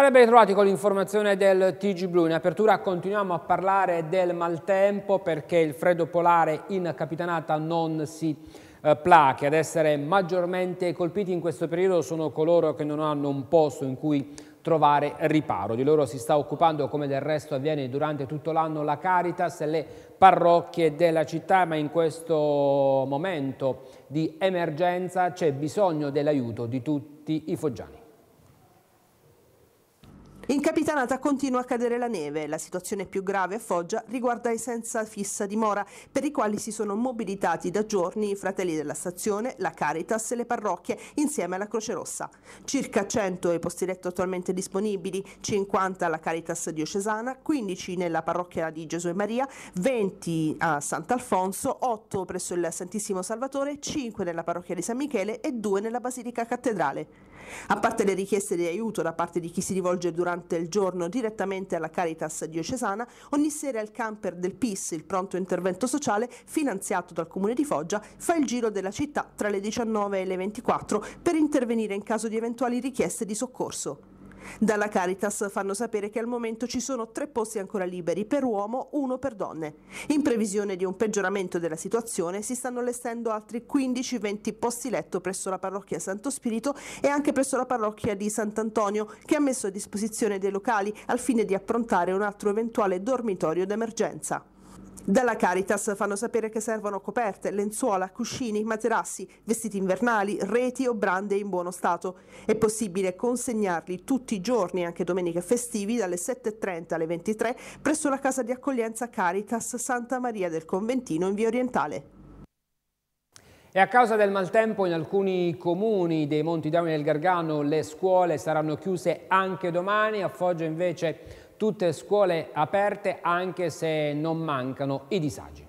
Salve ben ritrovati con l'informazione del TG Blu. In apertura continuiamo a parlare del maltempo perché il freddo polare in Capitanata non si eh, Ad essere maggiormente colpiti in questo periodo sono coloro che non hanno un posto in cui trovare riparo. Di loro si sta occupando, come del resto avviene durante tutto l'anno, la Caritas e le parrocchie della città, ma in questo momento di emergenza c'è bisogno dell'aiuto di tutti i foggiani. In Capitanata continua a cadere la neve. La situazione più grave a Foggia riguarda i senza fissa dimora, per i quali si sono mobilitati da giorni i fratelli della stazione, la Caritas e le parrocchie, insieme alla Croce Rossa. Circa 100 i posti letto attualmente disponibili, 50 alla Caritas diocesana, 15 nella parrocchia di Gesù e Maria, 20 a Sant'Alfonso, 8 presso il Santissimo Salvatore, 5 nella parrocchia di San Michele e 2 nella Basilica Cattedrale. A parte le richieste di aiuto da parte di chi si rivolge durante il giorno direttamente alla Caritas diocesana, ogni sera il camper del PIS, il pronto intervento sociale, finanziato dal Comune di Foggia, fa il giro della città tra le 19 e le 24 per intervenire in caso di eventuali richieste di soccorso. Dalla Caritas fanno sapere che al momento ci sono tre posti ancora liberi per uomo, uno per donne. In previsione di un peggioramento della situazione si stanno allestendo altri 15-20 posti letto presso la parrocchia Santo Spirito e anche presso la parrocchia di Sant'Antonio che ha messo a disposizione dei locali al fine di approntare un altro eventuale dormitorio d'emergenza. Dalla Caritas fanno sapere che servono coperte, lenzuola, cuscini, materassi, vestiti invernali, reti o brande in buono stato. È possibile consegnarli tutti i giorni, anche domeniche festivi, dalle 7.30 alle 23 presso la casa di accoglienza Caritas Santa Maria del Conventino in via orientale. E a causa del maltempo in alcuni comuni dei Monti Dauni del Gargano le scuole saranno chiuse anche domani, a Foggia invece tutte scuole aperte anche se non mancano i disagi.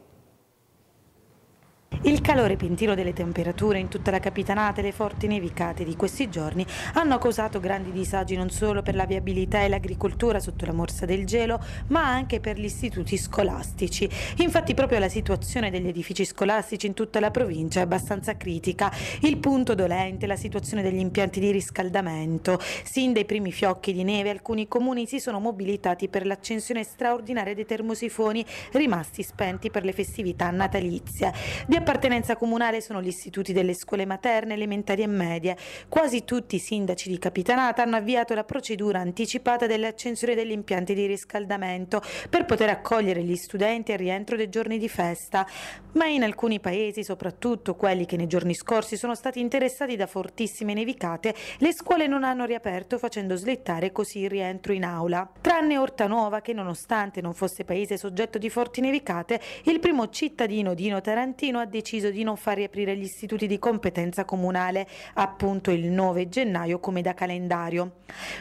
Il calore pentino delle temperature in tutta la capitanata e le forti nevicate di questi giorni hanno causato grandi disagi non solo per la viabilità e l'agricoltura sotto la morsa del gelo, ma anche per gli istituti scolastici. Infatti proprio la situazione degli edifici scolastici in tutta la provincia è abbastanza critica. Il punto dolente è la situazione degli impianti di riscaldamento. Sin dai primi fiocchi di neve alcuni comuni si sono mobilitati per l'accensione straordinaria dei termosifoni rimasti spenti per le festività natalizie. Di appartenenza comunale sono gli istituti delle scuole materne, elementari e medie. Quasi tutti i sindaci di Capitanata hanno avviato la procedura anticipata dell'accensione degli impianti di riscaldamento per poter accogliere gli studenti al rientro dei giorni di festa. Ma in alcuni paesi, soprattutto quelli che nei giorni scorsi sono stati interessati da fortissime nevicate, le scuole non hanno riaperto facendo slittare così il rientro in aula. Tranne Ortanova che nonostante non fosse paese soggetto di forti nevicate, il primo cittadino Dino Tarantino ha deciso di non far riaprire gli istituti di competenza comunale appunto il 9 gennaio come da calendario.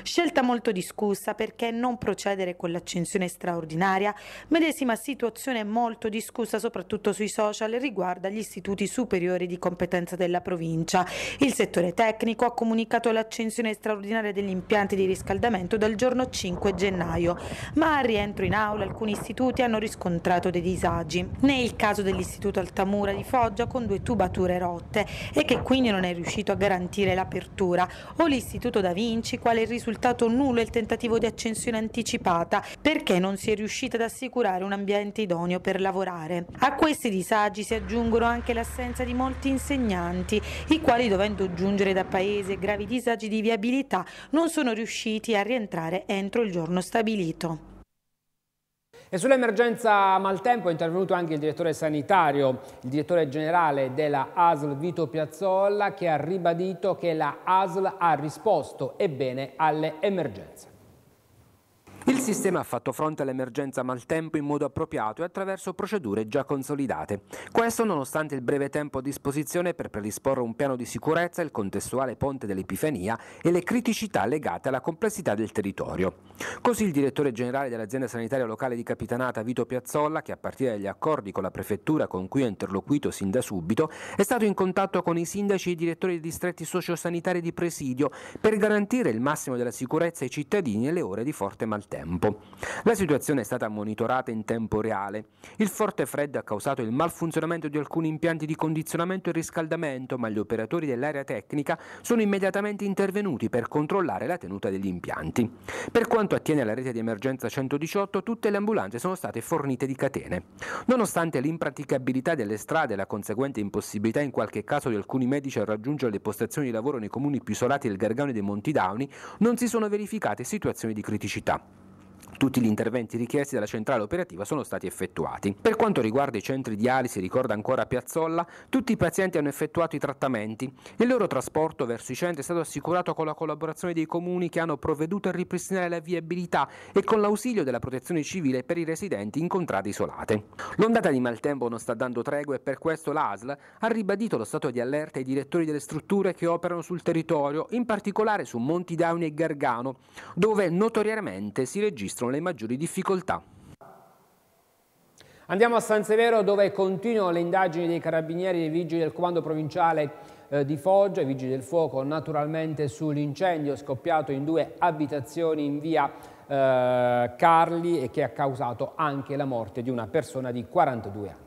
Scelta molto discussa perché non procedere con l'accensione straordinaria, medesima situazione molto discussa soprattutto sui social riguarda gli istituti superiori di competenza della provincia. Il settore tecnico ha comunicato l'accensione straordinaria degli impianti di riscaldamento dal giorno 5 gennaio, ma al rientro in aula alcuni istituti hanno riscontrato dei disagi. Nel caso dell'istituto Altamura di Foggia con due tubature rotte e che quindi non è riuscito a garantire l'apertura, o l'Istituto Da Vinci, quale il risultato nullo è il tentativo di accensione anticipata, perché non si è riuscita ad assicurare un ambiente idoneo per lavorare. A questi disagi si aggiungono anche l'assenza di molti insegnanti, i quali dovendo giungere da paese gravi disagi di viabilità non sono riusciti a rientrare entro il giorno stabilito. E sull'emergenza maltempo è intervenuto anche il direttore sanitario, il direttore generale della ASL Vito Piazzolla che ha ribadito che la ASL ha risposto e bene alle emergenze. Il sistema ha fatto fronte all'emergenza maltempo in modo appropriato e attraverso procedure già consolidate. Questo nonostante il breve tempo a disposizione per predisporre un piano di sicurezza, il contestuale ponte dell'Epifania e le criticità legate alla complessità del territorio. Così il direttore generale dell'azienda sanitaria locale di Capitanata, Vito Piazzolla, che a partire dagli accordi con la prefettura con cui ha interloquito sin da subito, è stato in contatto con i sindaci e i direttori dei distretti sociosanitari di presidio per garantire il massimo della sicurezza ai cittadini nelle ore di forte maltempo tempo. La situazione è stata monitorata in tempo reale. Il forte freddo ha causato il malfunzionamento di alcuni impianti di condizionamento e riscaldamento, ma gli operatori dell'area tecnica sono immediatamente intervenuti per controllare la tenuta degli impianti. Per quanto attiene alla rete di emergenza 118, tutte le ambulanze sono state fornite di catene. Nonostante l'impraticabilità delle strade e la conseguente impossibilità in qualche caso di alcuni medici a raggiungere le postazioni di lavoro nei comuni più isolati del Gargano e dei Monti Dauni, non si sono verificate situazioni di criticità. Tutti gli interventi richiesti dalla centrale operativa sono stati effettuati. Per quanto riguarda i centri dialisi, ricorda ancora Piazzolla, tutti i pazienti hanno effettuato i trattamenti. Il loro trasporto verso i centri è stato assicurato con la collaborazione dei comuni che hanno provveduto a ripristinare la viabilità e con l'ausilio della protezione civile per i residenti in contrade isolate. L'ondata di maltempo non sta dando tregua e per questo l'ASL ha ribadito lo stato di allerta ai direttori delle strutture che operano sul territorio, in particolare su Monti Dauni e Gargano, dove notoriamente si registrano sono le maggiori difficoltà. Andiamo a San Severo dove continuano le indagini dei carabinieri e dei vigili del comando provinciale eh, di Foggia, i vigili del fuoco naturalmente sull'incendio scoppiato in due abitazioni in via eh, Carli e che ha causato anche la morte di una persona di 42 anni.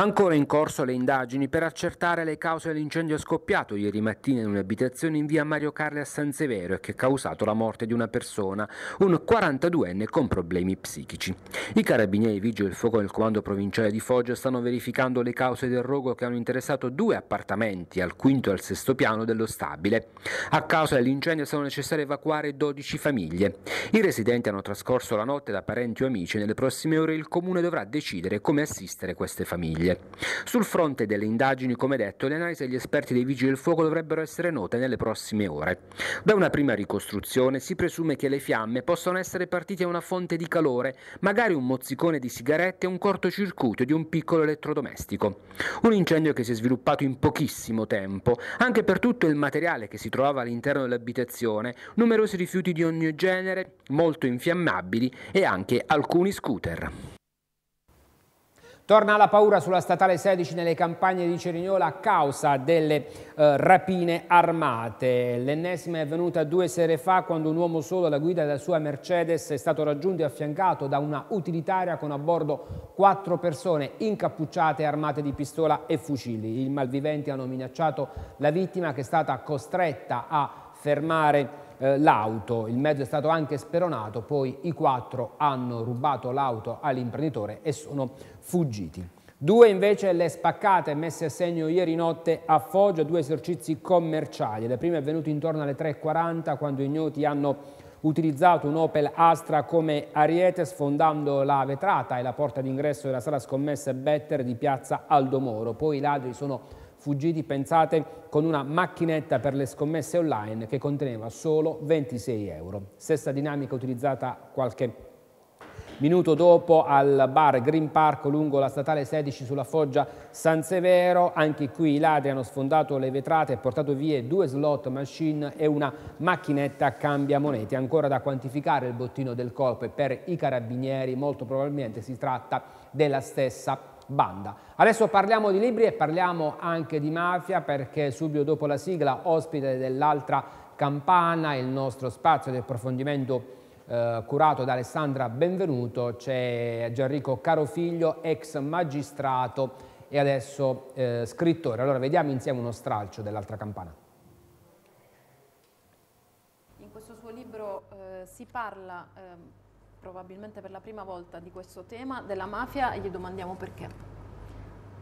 Ancora in corso le indagini per accertare le cause dell'incendio scoppiato ieri mattina in un'abitazione in via Mario Carle a San Severo e che ha causato la morte di una persona, un 42enne con problemi psichici. I carabinieri vigili del fuoco del comando provinciale di Foggia stanno verificando le cause del rogo che hanno interessato due appartamenti al quinto e al sesto piano dello stabile. A causa dell'incendio sono necessarie evacuare 12 famiglie. I residenti hanno trascorso la notte da parenti o amici e nelle prossime ore il comune dovrà decidere come assistere queste famiglie. Italia. Sul fronte delle indagini, come detto, le analisi degli esperti dei vigili del fuoco dovrebbero essere note nelle prossime ore. Da una prima ricostruzione si presume che le fiamme possano essere partite da una fonte di calore, magari un mozzicone di sigarette e un cortocircuito di un piccolo elettrodomestico. Un incendio che si è sviluppato in pochissimo tempo, anche per tutto il materiale che si trovava all'interno dell'abitazione, numerosi rifiuti di ogni genere, molto infiammabili e anche alcuni scooter. Torna la paura sulla statale 16 nelle campagne di Cerignola a causa delle eh, rapine armate. L'ennesima è avvenuta due sere fa quando un uomo solo alla guida della sua Mercedes è stato raggiunto e affiancato da una utilitaria con a bordo quattro persone incappucciate e armate di pistola e fucili. I malviventi hanno minacciato la vittima che è stata costretta a fermare il eh, l'auto, il mezzo è stato anche speronato, poi i quattro hanno rubato l'auto all'imprenditore e sono fuggiti. Due invece le spaccate messe a segno ieri notte a Foggia, due esercizi commerciali. La prima è venuta intorno alle 3.40 quando i ignoti hanno utilizzato un Opel Astra come ariete sfondando la vetrata e la porta d'ingresso della sala scommesse Better di piazza Aldomoro. Poi i ladri sono fuggiti, pensate, con una macchinetta per le scommesse online che conteneva solo 26 euro. Stessa dinamica utilizzata qualche Minuto dopo al bar Green Park lungo la statale 16 sulla Foggia San Severo, anche qui i ladri hanno sfondato le vetrate e portato via due slot machine e una macchinetta cambia monete. Ancora da quantificare il bottino del colpo e per i carabinieri molto probabilmente si tratta della stessa banda. Adesso parliamo di libri e parliamo anche di mafia perché subito dopo la sigla ospite dell'altra campana, il nostro spazio di approfondimento eh, curato da Alessandra Benvenuto, c'è Gianrico Carofiglio, ex magistrato e adesso eh, scrittore. Allora vediamo insieme uno stralcio dell'altra campana. In questo suo libro eh, si parla ehm, probabilmente per la prima volta di questo tema della mafia e gli domandiamo perché.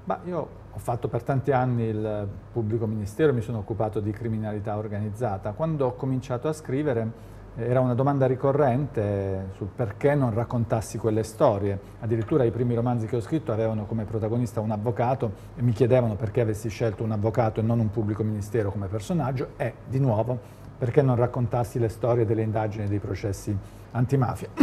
Ma io ho fatto per tanti anni il pubblico ministero, mi sono occupato di criminalità organizzata. Quando ho cominciato a scrivere eh, era una domanda ricorrente sul perché non raccontassi quelle storie. Addirittura i primi romanzi che ho scritto avevano come protagonista un avvocato e mi chiedevano perché avessi scelto un avvocato e non un pubblico ministero come personaggio e, di nuovo, perché non raccontassi le storie delle indagini e dei processi antimafia.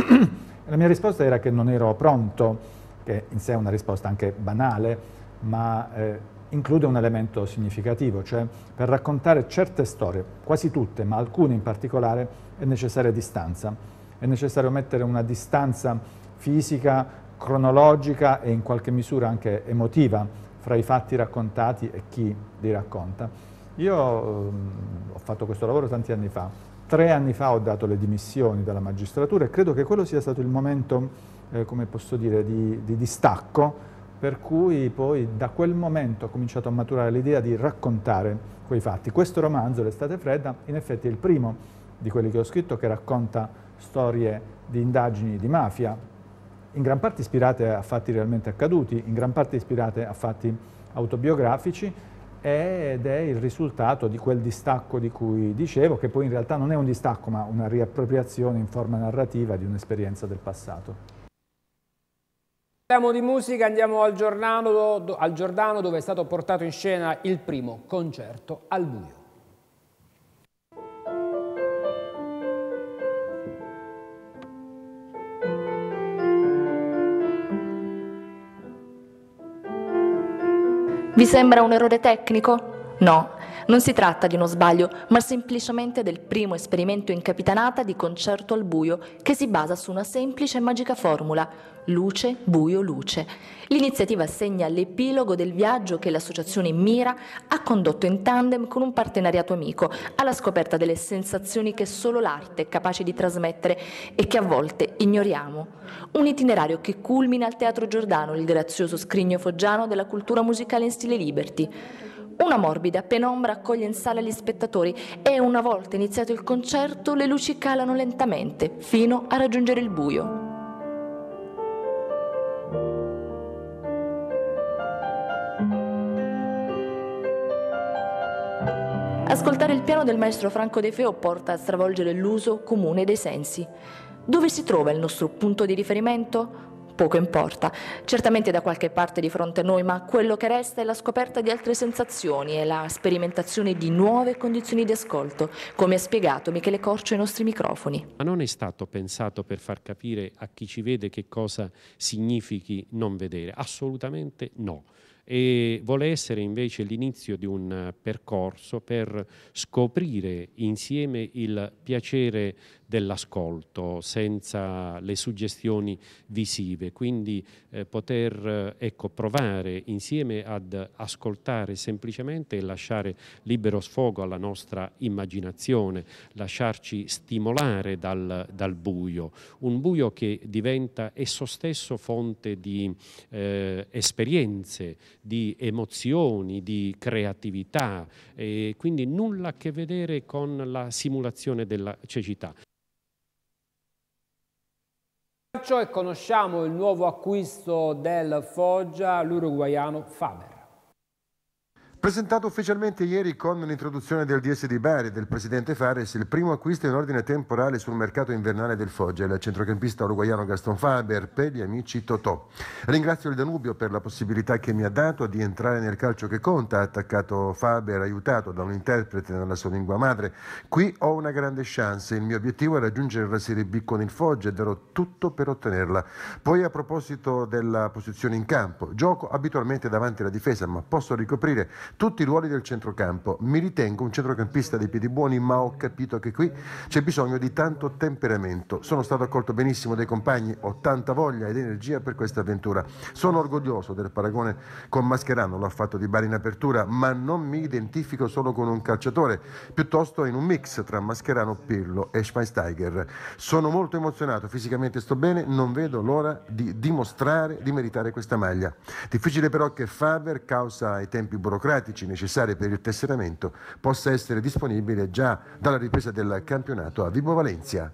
La mia risposta era che non ero pronto, che in sé è una risposta anche banale, ma eh, include un elemento significativo, cioè per raccontare certe storie, quasi tutte, ma alcune in particolare, è necessaria distanza. È necessario mettere una distanza fisica, cronologica e in qualche misura anche emotiva fra i fatti raccontati e chi li racconta. Io ehm, ho fatto questo lavoro tanti anni fa, Tre anni fa ho dato le dimissioni dalla magistratura e credo che quello sia stato il momento, eh, come posso dire, di, di distacco, per cui poi da quel momento ho cominciato a maturare l'idea di raccontare quei fatti. Questo romanzo, L'estate fredda, in effetti è il primo di quelli che ho scritto che racconta storie di indagini di mafia, in gran parte ispirate a fatti realmente accaduti, in gran parte ispirate a fatti autobiografici, ed è il risultato di quel distacco di cui dicevo, che poi in realtà non è un distacco ma una riappropriazione in forma narrativa di un'esperienza del passato. Andiamo di musica, andiamo al Giordano, al Giordano dove è stato portato in scena il primo concerto al buio. Vi sembra un errore tecnico? No, non si tratta di uno sbaglio, ma semplicemente del primo esperimento in capitanata di concerto al buio che si basa su una semplice e magica formula, luce, buio, luce. L'iniziativa segna l'epilogo del viaggio che l'associazione Mira ha condotto in tandem con un partenariato amico alla scoperta delle sensazioni che solo l'arte è capace di trasmettere e che a volte ignoriamo. Un itinerario che culmina al Teatro Giordano, il grazioso scrigno foggiano della cultura musicale in stile liberty. Una morbida penombra accoglie in sala gli spettatori e una volta iniziato il concerto le luci calano lentamente fino a raggiungere il buio. Ascoltare il piano del maestro Franco De Feo porta a stravolgere l'uso comune dei sensi. Dove si trova il nostro punto di riferimento? Poco importa, certamente da qualche parte di fronte a noi, ma quello che resta è la scoperta di altre sensazioni e la sperimentazione di nuove condizioni di ascolto, come ha spiegato Michele Corcio ai nostri microfoni. Ma non è stato pensato per far capire a chi ci vede che cosa significhi non vedere, assolutamente no e vuole essere invece l'inizio di un percorso per scoprire insieme il piacere dell'ascolto, senza le suggestioni visive. Quindi eh, poter eh, ecco, provare insieme ad ascoltare semplicemente e lasciare libero sfogo alla nostra immaginazione, lasciarci stimolare dal, dal buio, un buio che diventa esso stesso fonte di eh, esperienze, di emozioni, di creatività e quindi nulla a che vedere con la simulazione della cecità e conosciamo il nuovo acquisto del Foggia, l'uruguaiano Faber. Presentato ufficialmente ieri con l'introduzione del DS di Bari del presidente Fares, il primo acquisto in ordine temporale sul mercato invernale del Foggia, il centrocampista uruguaiano Gaston Faber per gli amici Totò. Ringrazio il Danubio per la possibilità che mi ha dato di entrare nel calcio che conta, ha attaccato Faber aiutato da un interprete nella sua lingua madre. Qui ho una grande chance, il mio obiettivo è raggiungere la Serie B con il Foggia e darò tutto per ottenerla. Poi a proposito della posizione in campo, gioco abitualmente davanti alla difesa, ma posso ricoprire tutti i ruoli del centrocampo. Mi ritengo un centrocampista dei piedi buoni, ma ho capito che qui c'è bisogno di tanto temperamento. Sono stato accolto benissimo dai compagni, ho tanta voglia ed energia per questa avventura. Sono orgoglioso del paragone con Mascherano, l'ho fatto di Bari in apertura, ma non mi identifico solo con un calciatore, piuttosto in un mix tra Mascherano, Pirlo e Schweinsteiger. Sono molto emozionato, fisicamente sto bene, non vedo l'ora di dimostrare di meritare questa maglia. Difficile però che Faber, causa i tempi burocratici, burocratici necessari per il tesseramento possa essere disponibile già dalla ripresa del campionato a Vibo Valencia.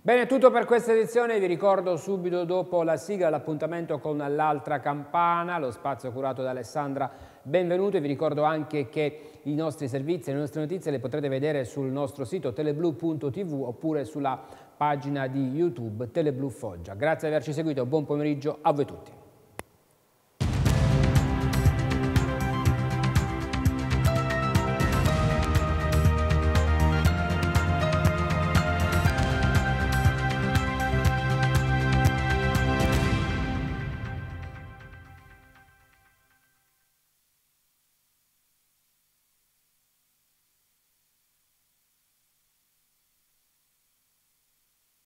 Bene, tutto per questa edizione, vi ricordo subito dopo la sigla l'appuntamento con l'altra campana, lo spazio curato da Alessandra Benvenuto e vi ricordo anche che i nostri servizi e le nostre notizie le potrete vedere sul nostro sito teleblu.tv oppure sulla pagina di YouTube Teleblu Foggia. Grazie di averci seguito, buon pomeriggio a voi tutti.